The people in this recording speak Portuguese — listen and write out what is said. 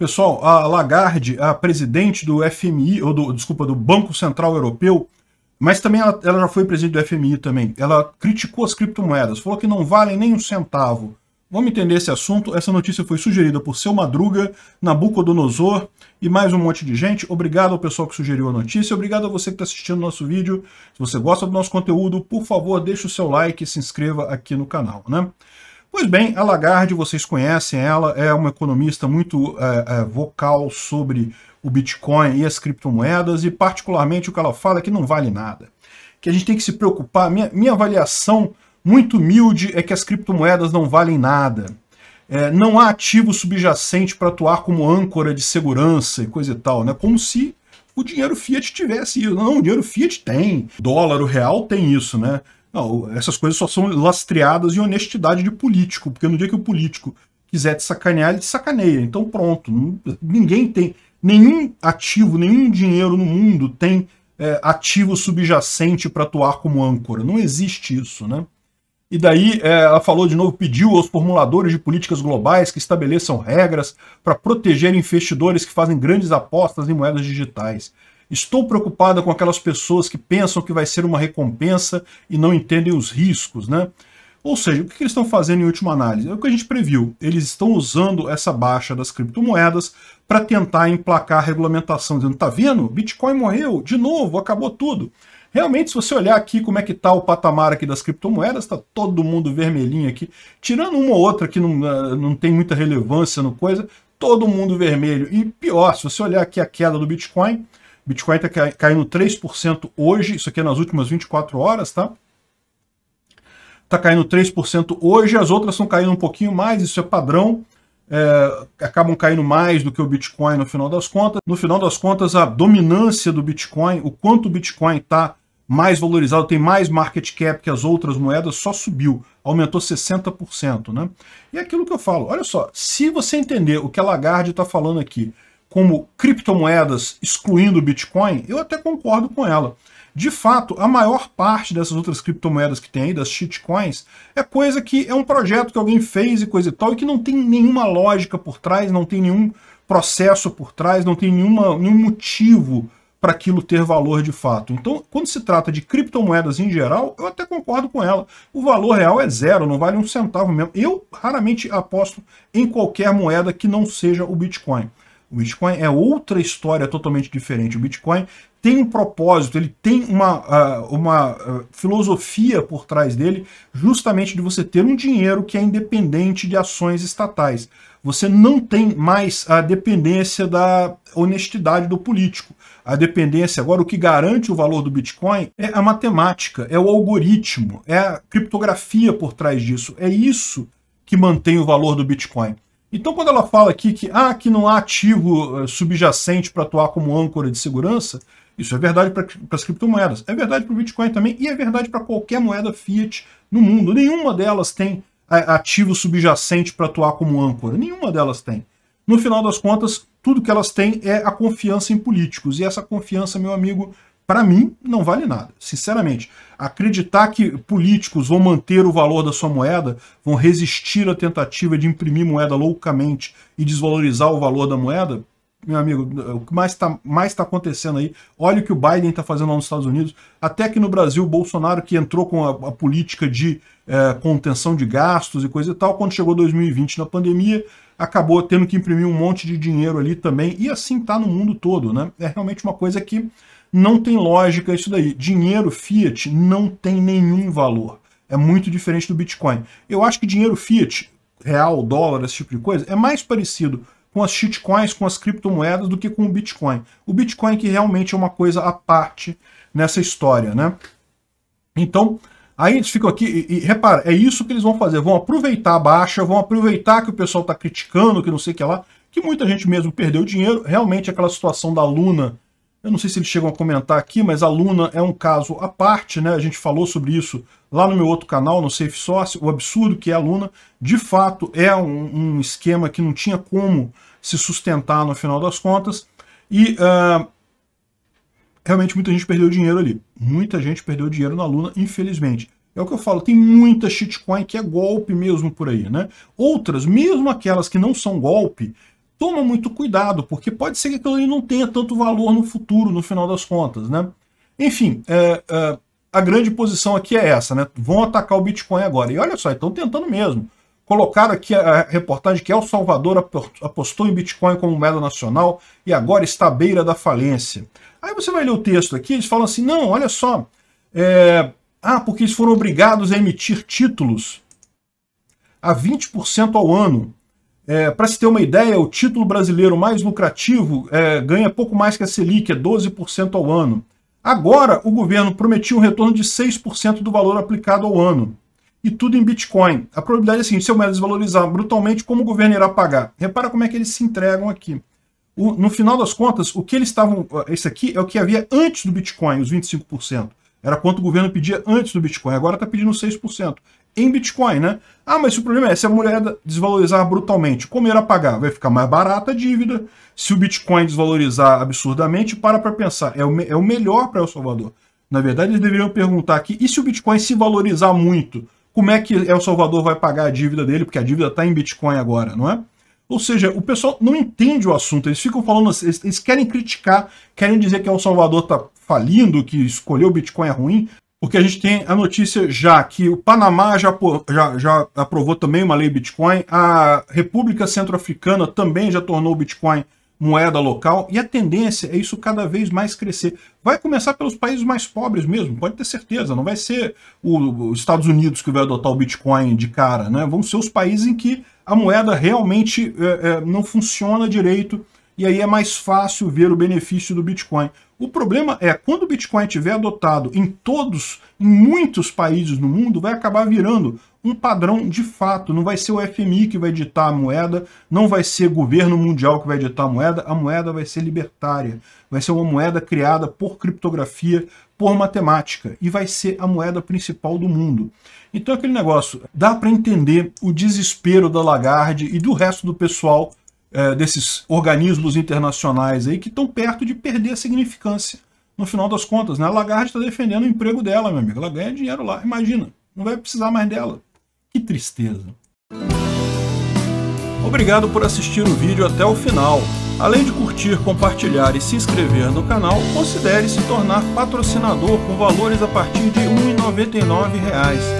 Pessoal, a Lagarde, a presidente do FMI, ou do, desculpa, do Banco Central Europeu, mas também ela, ela já foi presidente do FMI também, ela criticou as criptomoedas, falou que não valem nem um centavo. Vamos entender esse assunto. Essa notícia foi sugerida por Seu Madruga, Nabucodonosor e mais um monte de gente. Obrigado ao pessoal que sugeriu a notícia. Obrigado a você que está assistindo o nosso vídeo. Se você gosta do nosso conteúdo, por favor, deixe o seu like e se inscreva aqui no canal. Né? Pois bem, a Lagarde, vocês conhecem ela, é uma economista muito é, é, vocal sobre o Bitcoin e as criptomoedas, e particularmente o que ela fala é que não vale nada. Que a gente tem que se preocupar, minha, minha avaliação muito humilde é que as criptomoedas não valem nada. É, não há ativo subjacente para atuar como âncora de segurança e coisa e tal, né? Como se o dinheiro fiat tivesse isso. Não, o dinheiro fiat tem. O dólar, o real tem isso, né? Não, essas coisas só são lastreadas em honestidade de político, porque no dia que o político quiser te sacanear, ele te sacaneia. Então pronto, ninguém tem, nenhum ativo, nenhum dinheiro no mundo tem é, ativo subjacente para atuar como âncora. Não existe isso, né? E daí é, ela falou de novo, pediu aos formuladores de políticas globais que estabeleçam regras para proteger investidores que fazem grandes apostas em moedas digitais. Estou preocupada com aquelas pessoas que pensam que vai ser uma recompensa e não entendem os riscos, né? Ou seja, o que eles estão fazendo em última análise? É o que a gente previu. Eles estão usando essa baixa das criptomoedas para tentar emplacar a regulamentação, dizendo, tá vendo? Bitcoin morreu, de novo, acabou tudo. Realmente, se você olhar aqui como é que está o patamar aqui das criptomoedas, está todo mundo vermelhinho aqui, tirando uma ou outra que não, eh, não tem muita relevância no coisa, todo mundo vermelho. E pior, se você olhar aqui a queda do Bitcoin, Bitcoin está caindo 3% hoje, isso aqui é nas últimas 24 horas, tá? Está caindo 3% hoje, as outras estão caindo um pouquinho mais, isso é padrão. É, acabam caindo mais do que o Bitcoin no final das contas. No final das contas, a dominância do Bitcoin, o quanto o Bitcoin está mais valorizado, tem mais market cap que as outras moedas, só subiu, aumentou 60%. Né? E é aquilo que eu falo, olha só, se você entender o que a Lagarde está falando aqui, como criptomoedas excluindo o Bitcoin, eu até concordo com ela. De fato, a maior parte dessas outras criptomoedas que tem aí, das shitcoins, é coisa que é um projeto que alguém fez e coisa e tal, e que não tem nenhuma lógica por trás, não tem nenhum processo por trás, não tem nenhuma, nenhum motivo para aquilo ter valor de fato. Então, quando se trata de criptomoedas em geral, eu até concordo com ela. O valor real é zero, não vale um centavo mesmo. Eu raramente aposto em qualquer moeda que não seja o Bitcoin. O Bitcoin é outra história totalmente diferente. O Bitcoin tem um propósito, ele tem uma, ah, uma ah, filosofia por trás dele, justamente de você ter um dinheiro que é independente de ações estatais. Você não tem mais a dependência da honestidade do político. A dependência agora, o que garante o valor do Bitcoin é a matemática, é o algoritmo, é a criptografia por trás disso. É isso que mantém o valor do Bitcoin. Então, quando ela fala aqui que, ah, que não há ativo eh, subjacente para atuar como âncora de segurança, isso é verdade para as criptomoedas, é verdade para o Bitcoin também e é verdade para qualquer moeda fiat no mundo. Nenhuma delas tem ativo subjacente para atuar como âncora, nenhuma delas tem. No final das contas, tudo que elas têm é a confiança em políticos. E essa confiança, meu amigo, para mim, não vale nada. Sinceramente, acreditar que políticos vão manter o valor da sua moeda, vão resistir à tentativa de imprimir moeda loucamente e desvalorizar o valor da moeda, meu amigo, o que mais está mais tá acontecendo aí, olha o que o Biden está fazendo lá nos Estados Unidos, até que no Brasil o Bolsonaro, que entrou com a, a política de é, contenção de gastos e coisa e tal, quando chegou 2020 na pandemia, acabou tendo que imprimir um monte de dinheiro ali também, e assim está no mundo todo, né? É realmente uma coisa que não tem lógica isso daí. Dinheiro fiat não tem nenhum valor. É muito diferente do Bitcoin. Eu acho que dinheiro fiat, real, dólar, esse tipo de coisa, é mais parecido com as shitcoins, com as criptomoedas, do que com o Bitcoin. O Bitcoin que realmente é uma coisa à parte nessa história, né? Então, aí eles ficam aqui, e, e repara, é isso que eles vão fazer, vão aproveitar a baixa, vão aproveitar que o pessoal está criticando, que não sei o que lá, que muita gente mesmo perdeu dinheiro, realmente aquela situação da Luna eu não sei se eles chegam a comentar aqui, mas a Luna é um caso à parte, né? A gente falou sobre isso lá no meu outro canal, no Safe Source, o absurdo que é a Luna. De fato, é um, um esquema que não tinha como se sustentar no final das contas. E uh, realmente muita gente perdeu dinheiro ali. Muita gente perdeu dinheiro na Luna, infelizmente. É o que eu falo, tem muita shitcoin que é golpe mesmo por aí, né? Outras, mesmo aquelas que não são golpe, toma muito cuidado, porque pode ser que aquilo ali não tenha tanto valor no futuro, no final das contas, né? Enfim, é, é, a grande posição aqui é essa, né? Vão atacar o Bitcoin agora. E olha só, estão tentando mesmo. Colocaram aqui a reportagem que El Salvador apostou em Bitcoin como moeda nacional e agora está à beira da falência. Aí você vai ler o texto aqui, eles falam assim, não, olha só, é... ah, porque eles foram obrigados a emitir títulos a 20% ao ano é, Para se ter uma ideia, o título brasileiro mais lucrativo é, ganha pouco mais que a Selic, é 12% ao ano. Agora, o governo prometia um retorno de 6% do valor aplicado ao ano. E tudo em Bitcoin. A probabilidade é assim, se eu me desvalorizar brutalmente, como o governo irá pagar? Repara como é que eles se entregam aqui. O, no final das contas, o que eles estavam... Esse aqui é o que havia antes do Bitcoin, os 25%. Era quanto o governo pedia antes do Bitcoin. Agora está pedindo 6% em Bitcoin, né? Ah, mas o problema é se a moeda desvalorizar brutalmente, como irá pagar? Vai ficar mais barata a dívida. Se o Bitcoin desvalorizar absurdamente, para para pensar, é o, é o melhor para El Salvador. Na verdade, eles deveriam perguntar aqui, e se o Bitcoin se valorizar muito? Como é que El Salvador vai pagar a dívida dele? Porque a dívida está em Bitcoin agora, não é? Ou seja, o pessoal não entende o assunto, eles ficam falando, eles, eles querem criticar, querem dizer que El Salvador está falindo, que escolher o Bitcoin é ruim, porque a gente tem a notícia já que o Panamá já, já, já aprovou também uma lei Bitcoin, a República Centro-Africana também já tornou o Bitcoin moeda local, e a tendência é isso cada vez mais crescer. Vai começar pelos países mais pobres mesmo, pode ter certeza, não vai ser os Estados Unidos que vai adotar o Bitcoin de cara, né? vão ser os países em que a moeda realmente é, é, não funciona direito, e aí é mais fácil ver o benefício do Bitcoin. O problema é, quando o Bitcoin estiver adotado em todos, em muitos países no mundo, vai acabar virando um padrão de fato. Não vai ser o FMI que vai editar a moeda, não vai ser governo mundial que vai editar a moeda, a moeda vai ser libertária. Vai ser uma moeda criada por criptografia, por matemática, e vai ser a moeda principal do mundo. Então aquele negócio, dá para entender o desespero da Lagarde e do resto do pessoal é, desses organismos internacionais aí que estão perto de perder a significância. No final das contas, né? A Lagarde está defendendo o emprego dela, meu amigo. Ela ganha dinheiro lá, imagina. Não vai precisar mais dela. Que tristeza. Obrigado por assistir o vídeo até o final. Além de curtir, compartilhar e se inscrever no canal, considere se tornar patrocinador com valores a partir de R$ 1,99